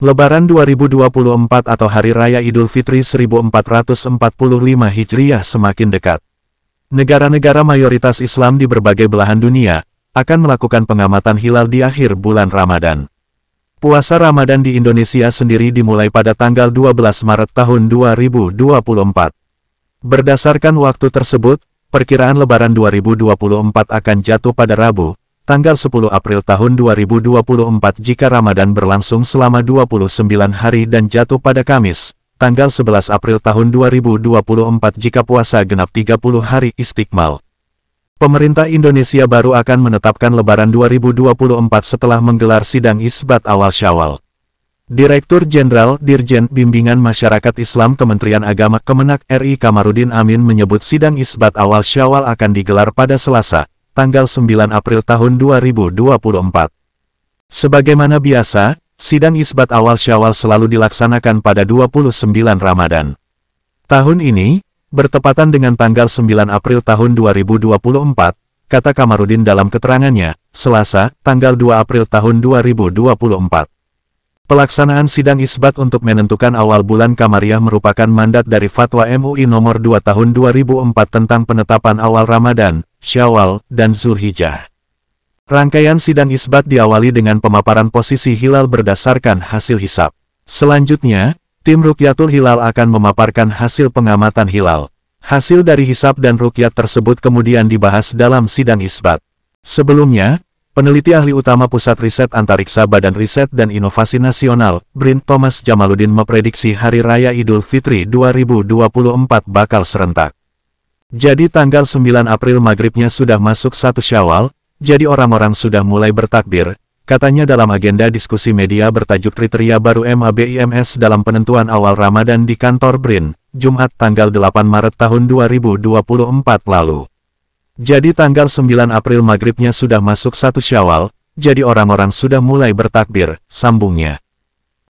Lebaran 2024 atau Hari Raya Idul Fitri 1445 Hijriah semakin dekat. Negara-negara mayoritas Islam di berbagai belahan dunia akan melakukan pengamatan hilal di akhir bulan Ramadan. Puasa Ramadan di Indonesia sendiri dimulai pada tanggal 12 Maret tahun 2024. Berdasarkan waktu tersebut, perkiraan Lebaran 2024 akan jatuh pada Rabu, tanggal 10 April tahun 2024 jika Ramadan berlangsung selama 29 hari dan jatuh pada Kamis, tanggal 11 April tahun 2024 jika puasa genap 30 hari istiqmal. Pemerintah Indonesia baru akan menetapkan lebaran 2024 setelah menggelar sidang isbat awal syawal. Direktur Jenderal Dirjen Bimbingan Masyarakat Islam Kementerian Agama Kemenak RI Kamarudin Amin menyebut sidang isbat awal syawal akan digelar pada Selasa, tanggal 9 April tahun 2024. Sebagaimana biasa, sidang isbat awal syawal selalu dilaksanakan pada 29 Ramadan. Tahun ini, bertepatan dengan tanggal 9 April tahun 2024, kata Kamarudin dalam keterangannya, Selasa, tanggal 2 April tahun 2024. Pelaksanaan sidang isbat untuk menentukan awal bulan Kamariah merupakan mandat dari Fatwa MUI nomor 2 tahun 2004 tentang penetapan awal Ramadan, Syawal, dan Zulhijjah. Rangkaian sidang isbat diawali dengan pemaparan posisi hilal berdasarkan hasil hisap. Selanjutnya, tim Rukyatul Hilal akan memaparkan hasil pengamatan hilal. Hasil dari hisap dan rukyat tersebut kemudian dibahas dalam sidang isbat. Sebelumnya, peneliti ahli utama Pusat Riset Antariksa Badan Riset dan Inovasi Nasional, Brin Thomas Jamaluddin memprediksi Hari Raya Idul Fitri 2024 bakal serentak. Jadi tanggal 9 April maghribnya sudah masuk satu syawal, jadi orang-orang sudah mulai bertakbir, katanya dalam agenda diskusi media bertajuk kriteria baru MABIMS dalam penentuan awal Ramadan di kantor BRIN, Jumat tanggal 8 Maret tahun 2024 lalu. Jadi tanggal 9 April maghribnya sudah masuk satu syawal, jadi orang-orang sudah mulai bertakbir, sambungnya.